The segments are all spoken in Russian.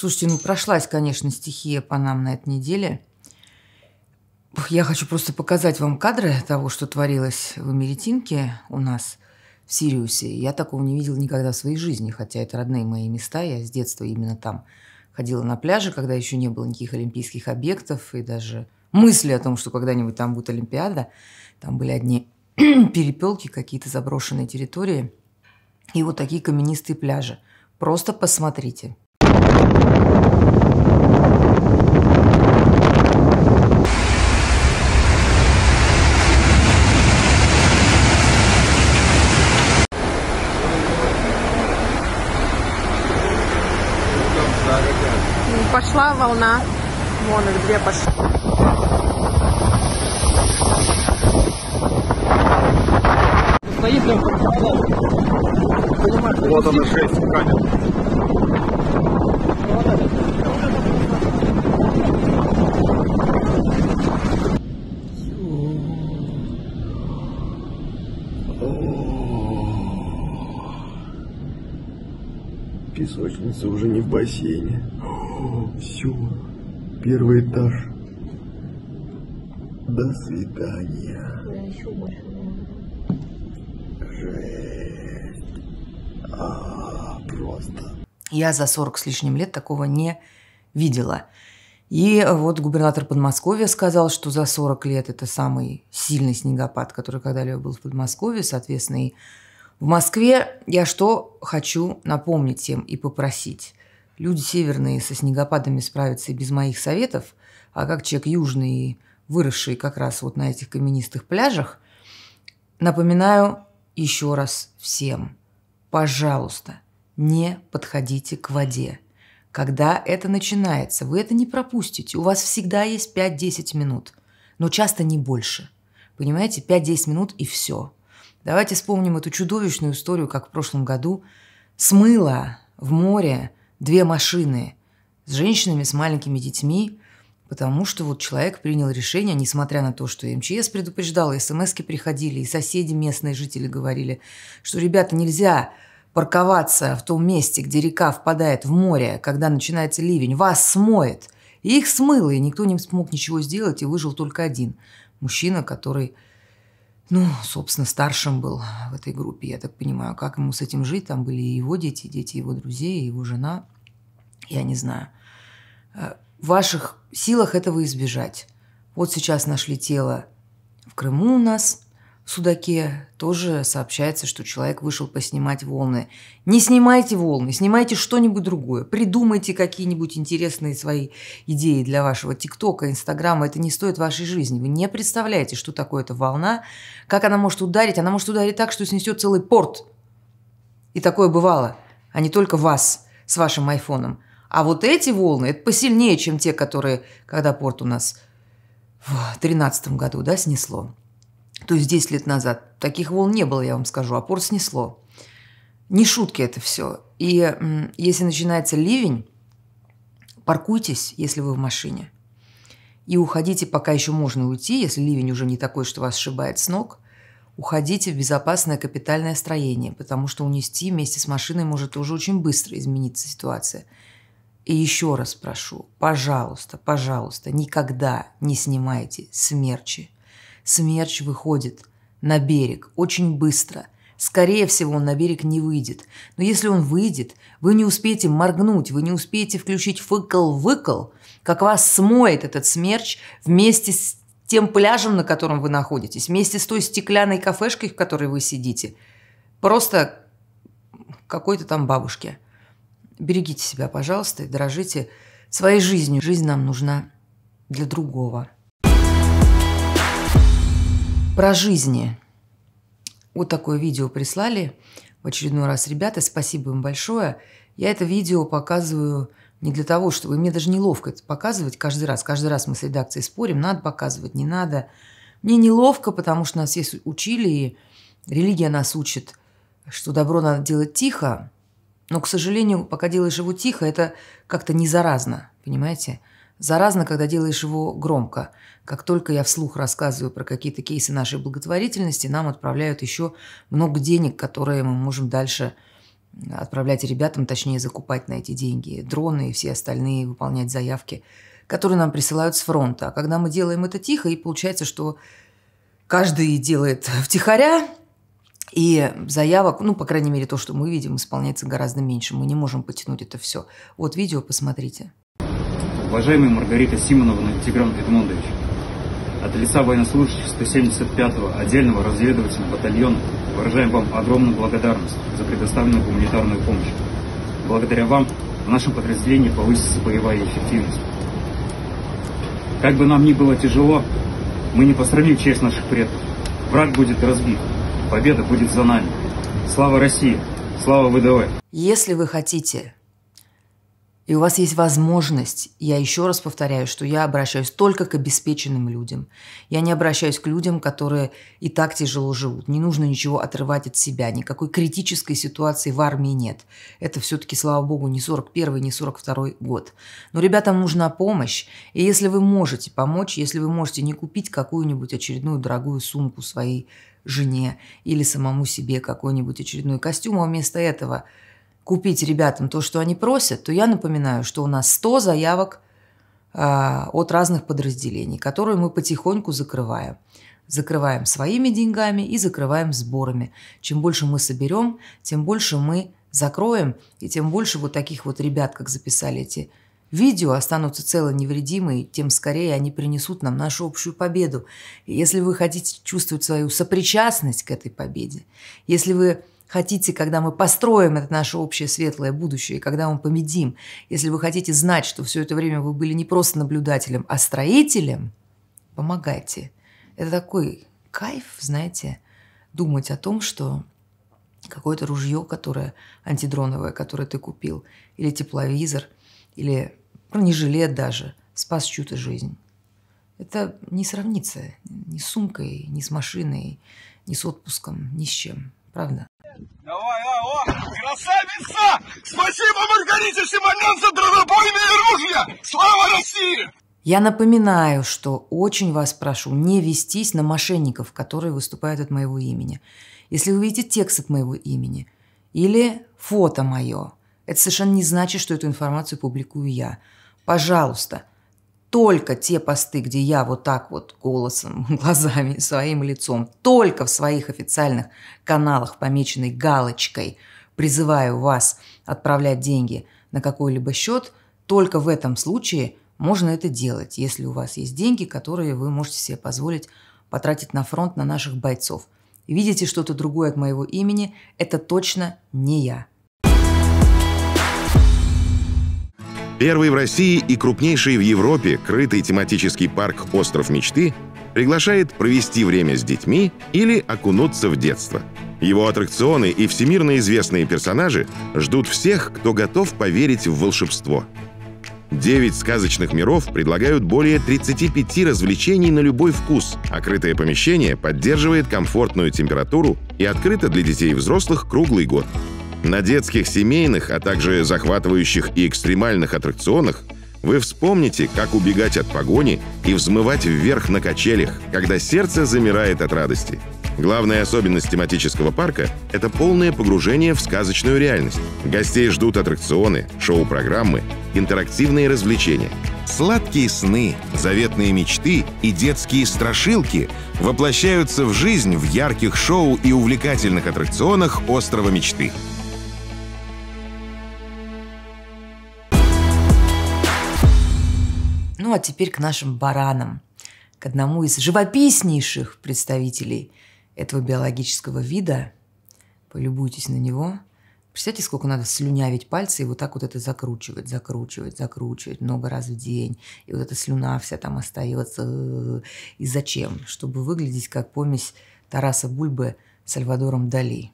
Слушайте, ну прошлась, конечно, стихия по нам на этой неделе. Я хочу просто показать вам кадры того, что творилось в Америтинке у нас в Сириусе. Я такого не видела никогда в своей жизни, хотя это родные мои места, я с детства именно там ходила на пляже, когда еще не было никаких олимпийских объектов и даже мысли о том, что когда-нибудь там будет Олимпиада. Там были одни перепелки, какие-то заброшенные территории и вот такие каменистые пляжи. Просто посмотрите. одна. Вон их две пошли. вот она шесть камер. Песочница уже не в бассейне. О, все, первый этаж. До свидания. Да, еще больше. Жесть. А, просто. Я за 40 с лишним лет такого не видела. И вот губернатор Подмосковья сказал, что за 40 лет это самый сильный снегопад, который когда-либо был в Подмосковье, соответственно, и в Москве. Я что хочу напомнить всем и попросить. Люди северные со снегопадами справятся и без моих советов, а как человек южный, выросший как раз вот на этих каменистых пляжах, напоминаю еще раз всем, пожалуйста, не подходите к воде. Когда это начинается, вы это не пропустите. У вас всегда есть 5-10 минут, но часто не больше. Понимаете, 5-10 минут и все. Давайте вспомним эту чудовищную историю, как в прошлом году смыло в море две машины с женщинами, с маленькими детьми, потому что вот человек принял решение, несмотря на то, что МЧС предупреждал, смски приходили, и соседи местные жители говорили, что, ребята, нельзя парковаться в том месте, где река впадает в море, когда начинается ливень, вас смоет. И их смыло, и никто не смог ничего сделать, и выжил только один. Мужчина, который ну, собственно, старшим был в этой группе, я так понимаю. Как ему с этим жить? Там были и его дети, дети его друзей, его жена. Я не знаю. Э, в ваших силах этого избежать. Вот сейчас нашли тело в Крыму у нас. Судаке тоже сообщается, что человек вышел поснимать волны. Не снимайте волны, снимайте что-нибудь другое. Придумайте какие-нибудь интересные свои идеи для вашего ТикТока, Инстаграма. Это не стоит вашей жизни. Вы не представляете, что такое эта волна, как она может ударить. Она может ударить так, что снесет целый порт. И такое бывало, а не только вас с вашим айфоном. А вот эти волны, это посильнее, чем те, которые, когда порт у нас в 2013 году да, снесло. То есть 10 лет назад. Таких волн не было, я вам скажу, опор а снесло. Не шутки это все. И если начинается ливень, паркуйтесь, если вы в машине. И уходите, пока еще можно уйти, если ливень уже не такой, что вас сшибает с ног. Уходите в безопасное капитальное строение, потому что унести вместе с машиной может уже очень быстро измениться ситуация. И еще раз прошу, пожалуйста, пожалуйста, никогда не снимайте смерчи – Смерч выходит на берег очень быстро. Скорее всего, он на берег не выйдет. Но если он выйдет, вы не успеете моргнуть, вы не успеете включить фыкл-выкл, как вас смоет этот смерч вместе с тем пляжем, на котором вы находитесь, вместе с той стеклянной кафешкой, в которой вы сидите. Просто какой-то там бабушке. Берегите себя, пожалуйста, и дорожите своей жизнью. Жизнь нам нужна для другого. Про жизни. Вот такое видео прислали в очередной раз ребята. Спасибо им большое. Я это видео показываю не для того, чтобы... Мне даже неловко это показывать каждый раз. Каждый раз мы с редакцией спорим, надо показывать, не надо. Мне неловко, потому что нас есть учили, и религия нас учит, что добро надо делать тихо. Но, к сожалению, пока делаешь его тихо, это как-то не заразно, понимаете? Заразно, когда делаешь его громко. Как только я вслух рассказываю про какие-то кейсы нашей благотворительности, нам отправляют еще много денег, которые мы можем дальше отправлять ребятам, точнее закупать на эти деньги дроны и все остальные, выполнять заявки, которые нам присылают с фронта. А когда мы делаем это тихо, и получается, что каждый делает втихаря, и заявок, ну, по крайней мере, то, что мы видим, исполняется гораздо меньше. Мы не можем потянуть это все. Вот видео, посмотрите. Уважаемая Маргарита Симоновна Тигран Эдмондович, от лица военнослужащих 175-го отдельного разведывательного батальона выражаем вам огромную благодарность за предоставленную гуманитарную помощь. Благодаря вам в нашем подразделении повысится боевая эффективность. Как бы нам ни было тяжело, мы не посрамим честь наших предков. Враг будет разбит, победа будет за нами. Слава России! Слава ВДВ! Если вы хотите и у вас есть возможность, я еще раз повторяю, что я обращаюсь только к обеспеченным людям. Я не обращаюсь к людям, которые и так тяжело живут. Не нужно ничего отрывать от себя, никакой критической ситуации в армии нет. Это все-таки, слава богу, не 41 не 42 год. Но ребятам нужна помощь, и если вы можете помочь, если вы можете не купить какую-нибудь очередную дорогую сумку своей жене или самому себе какой-нибудь очередной костюм, а вместо этого – купить ребятам то, что они просят, то я напоминаю, что у нас 100 заявок э, от разных подразделений, которые мы потихоньку закрываем. Закрываем своими деньгами и закрываем сборами. Чем больше мы соберем, тем больше мы закроем, и тем больше вот таких вот ребят, как записали эти видео, останутся целы невредимы, и тем скорее они принесут нам нашу общую победу. И если вы хотите чувствовать свою сопричастность к этой победе, если вы хотите, когда мы построим это наше общее светлое будущее, когда мы победим, если вы хотите знать, что все это время вы были не просто наблюдателем, а строителем, помогайте. Это такой кайф, знаете, думать о том, что какое-то ружье, которое антидроновое, которое ты купил, или тепловизор, или бронежилет ну, даже, спас чью-то жизнь. Это не сравнится ни с сумкой, ни с машиной, ни с отпуском, ни с чем. Правда? Давай, давай, о, красавица! Спасибо Маргарите Симонян за дробобойное оружие! Слава России! Я напоминаю, что очень вас прошу не вестись на мошенников, которые выступают от моего имени. Если вы видите текст от моего имени или фото мое, это совершенно не значит, что эту информацию публикую я. Пожалуйста, только те посты, где я вот так вот голосом, глазами, своим лицом, только в своих официальных каналах, помеченной галочкой, призываю вас отправлять деньги на какой-либо счет, только в этом случае можно это делать, если у вас есть деньги, которые вы можете себе позволить потратить на фронт на наших бойцов. Видите что-то другое от моего имени, это точно не я. Первый в России и крупнейший в Европе крытый тематический парк «Остров мечты» приглашает провести время с детьми или окунуться в детство. Его аттракционы и всемирно известные персонажи ждут всех, кто готов поверить в волшебство. Девять сказочных миров предлагают более 35 развлечений на любой вкус, а крытое помещение поддерживает комфортную температуру и открыто для детей и взрослых круглый год. На детских, семейных, а также захватывающих и экстремальных аттракционах вы вспомните, как убегать от погони и взмывать вверх на качелях, когда сердце замирает от радости. Главная особенность тематического парка — это полное погружение в сказочную реальность. Гостей ждут аттракционы, шоу-программы, интерактивные развлечения. Сладкие сны, заветные мечты и детские страшилки воплощаются в жизнь в ярких шоу и увлекательных аттракционах «Острова мечты». Ну а теперь к нашим баранам, к одному из живописнейших представителей этого биологического вида. Полюбуйтесь на него. Представьте, сколько надо слюнявить пальцы и вот так вот это закручивать, закручивать, закручивать много раз в день. И вот эта слюна вся там остается. И зачем? Чтобы выглядеть как помесь Тараса Бульбы с Сальвадором Дали.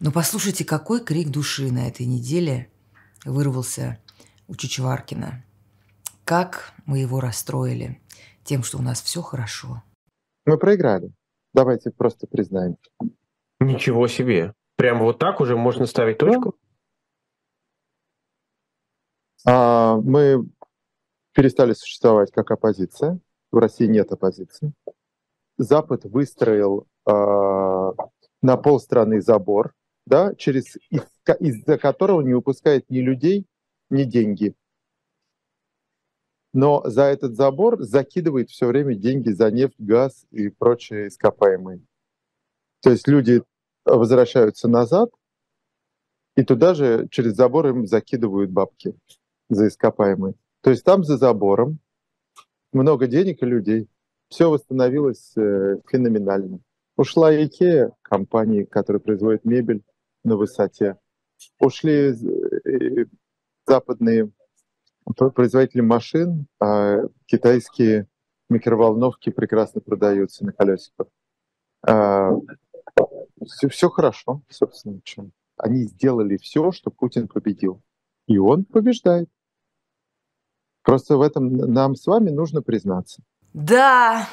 Но послушайте, какой крик души на этой неделе вырвался у Чичваркина. Как мы его расстроили тем, что у нас все хорошо. Мы проиграли. Давайте просто признаем. Ничего себе. Прямо вот так уже можно ставить точку? А, мы перестали существовать как оппозиция. В России нет оппозиции. Запад выстроил э, на полстраны забор, да, через из-за которого не выпускает ни людей, ни деньги но за этот забор закидывает все время деньги за нефть, газ и прочие ископаемые. То есть люди возвращаются назад, и туда же через забор им закидывают бабки за ископаемые. То есть там за забором много денег и людей. Все восстановилось э, феноменально. Ушла Икея, компания, которая производит мебель на высоте. Ушли э, э, западные производители машин, а китайские микроволновки прекрасно продаются на колесиках. А, все, все хорошо, собственно, чем. Они сделали все, что Путин победил. И он побеждает. Просто в этом нам с вами нужно признаться. Да,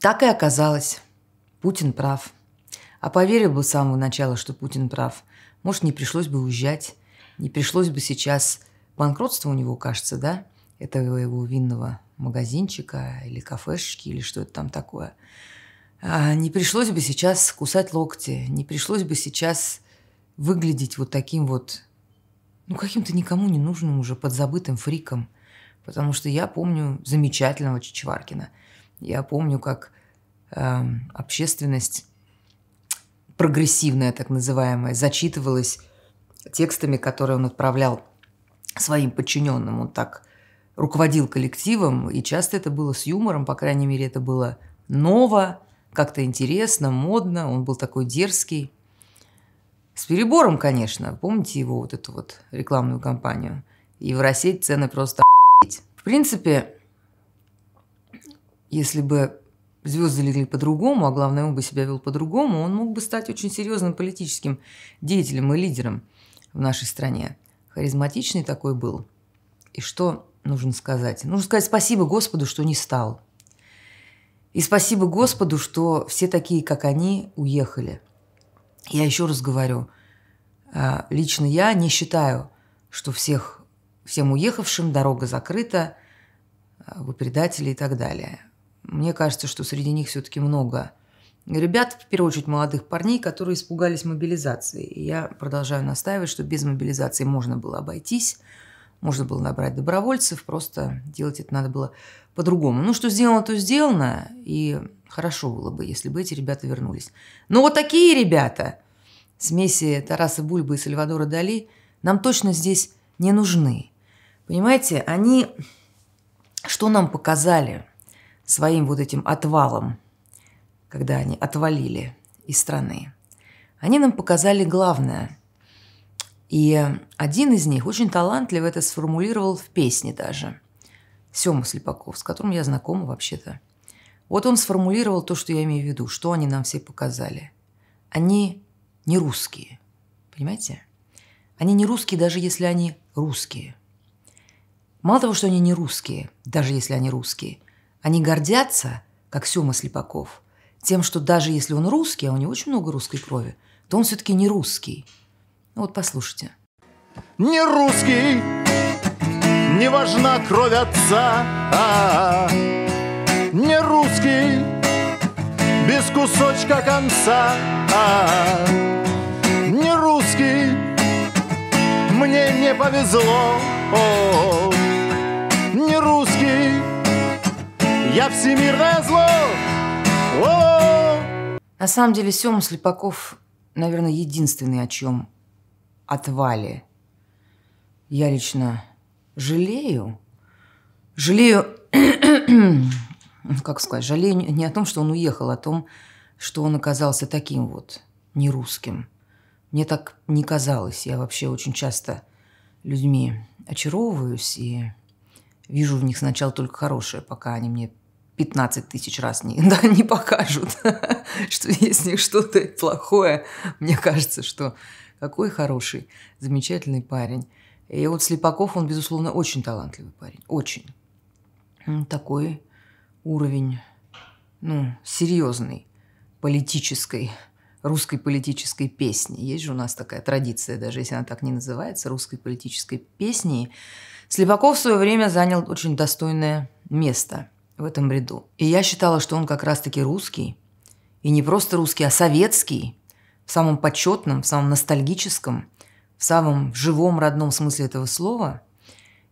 так и оказалось. Путин прав. А поверил бы с самого начала, что Путин прав. Может, не пришлось бы уезжать, не пришлось бы сейчас Банкротство у него, кажется, да? Этого его винного магазинчика или кафешечки, или что это там такое. А не пришлось бы сейчас кусать локти, не пришлось бы сейчас выглядеть вот таким вот, ну, каким-то никому не нужным уже подзабытым фриком. Потому что я помню замечательного Чичваркина. Я помню, как э, общественность прогрессивная, так называемая, зачитывалась текстами, которые он отправлял своим подчиненным, он так руководил коллективом, и часто это было с юмором, по крайней мере, это было ново, как-то интересно, модно, он был такой дерзкий. С перебором, конечно, помните его вот эту вот рекламную кампанию? Евросеть цены просто В принципе, если бы звезды легли по-другому, а главное, он бы себя вел по-другому, он мог бы стать очень серьезным политическим деятелем и лидером в нашей стране. Харизматичный такой был. И что нужно сказать? Нужно сказать спасибо Господу, что не стал. И спасибо Господу, что все такие, как они, уехали. Я еще раз говорю, а, лично я не считаю, что всех, всем уехавшим дорога закрыта, а, вы предатели и так далее. Мне кажется, что среди них все-таки много ребят, в первую очередь молодых парней, которые испугались мобилизации. И я продолжаю настаивать, что без мобилизации можно было обойтись, можно было набрать добровольцев, просто делать это надо было по-другому. Ну, что сделано, то сделано, и хорошо было бы, если бы эти ребята вернулись. Но вот такие ребята, смеси Тараса Бульбы и Сальвадора Дали, нам точно здесь не нужны. Понимаете, они что нам показали своим вот этим отвалом – когда они отвалили из страны, они нам показали главное. И один из них очень талантливо это сформулировал в песне даже. Сема Слепаков, с которым я знакома вообще-то. Вот он сформулировал то, что я имею в виду, что они нам все показали. Они не русские, понимаете? Они не русские, даже если они русские. Мало того, что они не русские, даже если они русские, они гордятся, как Сема Слепаков – тем, что даже если он русский, а у него очень много русской крови, то он все-таки не русский. Ну вот послушайте. Не русский, не важна кровь отца, а -а -а. не русский, без кусочка конца, а -а. не русский, мне не повезло, о -о -о. не русский, я всемирное зло. О -о -о. На самом деле Сема Слепаков, наверное, единственный, о чем отвали. Я лично жалею. Жалею, как сказать, жалею не о том, что он уехал, а о том, что он оказался таким вот, нерусским. Мне так не казалось. Я вообще очень часто людьми очаровываюсь и вижу в них сначала только хорошее, пока они мне 15 тысяч раз не, да, не покажут, что есть в них что-то плохое. Мне кажется, что какой хороший, замечательный парень. И вот Слепаков, он, безусловно, очень талантливый парень. Очень. Такой уровень, ну, серьезной политической, русской политической песни. Есть же у нас такая традиция, даже если она так не называется, русской политической песни. Слепаков в свое время занял очень достойное место – в этом ряду. И я считала, что он как раз-таки русский. И не просто русский, а советский. В самом почетном, в самом ностальгическом, в самом живом родном смысле этого слова.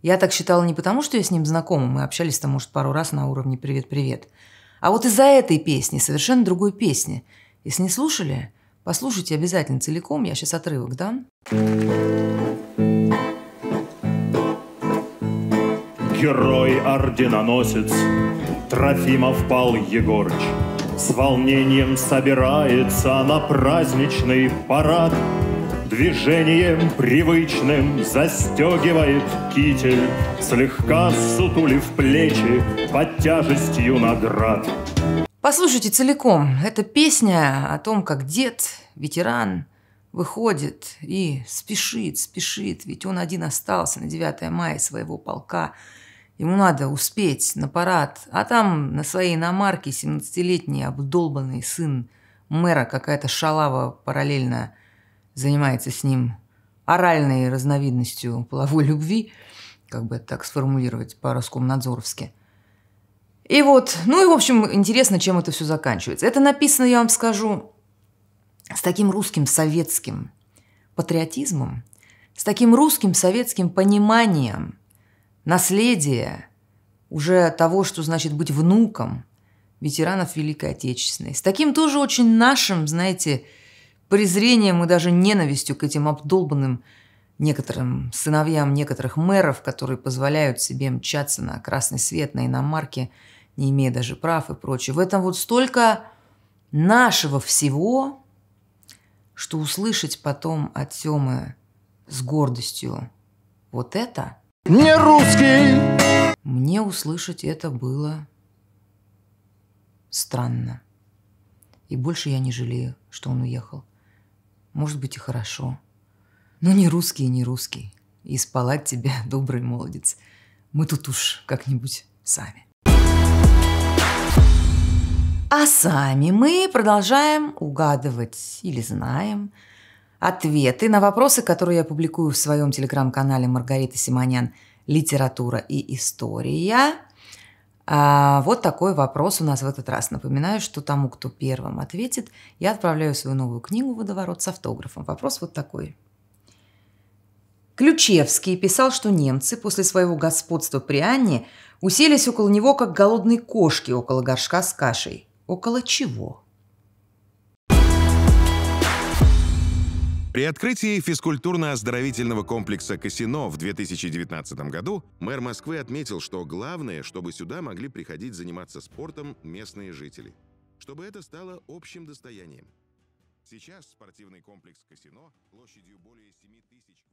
Я так считала не потому, что я с ним знакома, мы общались там, может, пару раз на уровне «Привет-привет», а вот из-за этой песни, совершенно другой песни. Если не слушали, послушайте обязательно целиком, я сейчас отрывок дам герой-орденоносец Трофимов Пал Егорыч С волнением собирается на праздничный парад Движением привычным застегивает китель Слегка сутулив плечи под тяжестью наград Послушайте целиком. Это песня о том, как дед, ветеран, выходит и спешит, спешит, ведь он один остался на 9 мая своего полка, Ему надо успеть на парад. А там на своей иномарке 17-летний обдолбанный сын мэра какая-то шалава параллельно занимается с ним оральной разновидностью половой любви, как бы это так сформулировать по-роскомнадзоровски. И вот, ну и в общем, интересно, чем это все заканчивается. Это написано, я вам скажу, с таким русским советским патриотизмом, с таким русским советским пониманием – наследие уже того, что значит быть внуком ветеранов Великой Отечественной. С таким тоже очень нашим, знаете, презрением и даже ненавистью к этим обдолбанным некоторым сыновьям некоторых мэров, которые позволяют себе мчаться на красный свет, на иномарке, не имея даже прав и прочее. В этом вот столько нашего всего, что услышать потом от Семы с гордостью вот это – не русский. Мне услышать это было странно. И больше я не жалею, что он уехал. Может быть, и хорошо. Но не русский и не русский. И спалать тебя, добрый молодец. Мы тут уж как-нибудь сами. А сами мы продолжаем угадывать или знаем – Ответы на вопросы, которые я публикую в своем телеграм-канале Маргарита Симонян «Литература и история». А, вот такой вопрос у нас в этот раз. Напоминаю, что тому, кто первым ответит, я отправляю свою новую книгу «Водоворот» с автографом. Вопрос вот такой. Ключевский писал, что немцы после своего господства при Анне уселись около него, как голодные кошки около горшка с кашей. Около чего? При открытии физкультурно-оздоровительного комплекса «Касино» в 2019 году мэр Москвы отметил, что главное, чтобы сюда могли приходить заниматься спортом местные жители, чтобы это стало общим достоянием. Сейчас спортивный комплекс «Касино» площадью более 7 тысяч...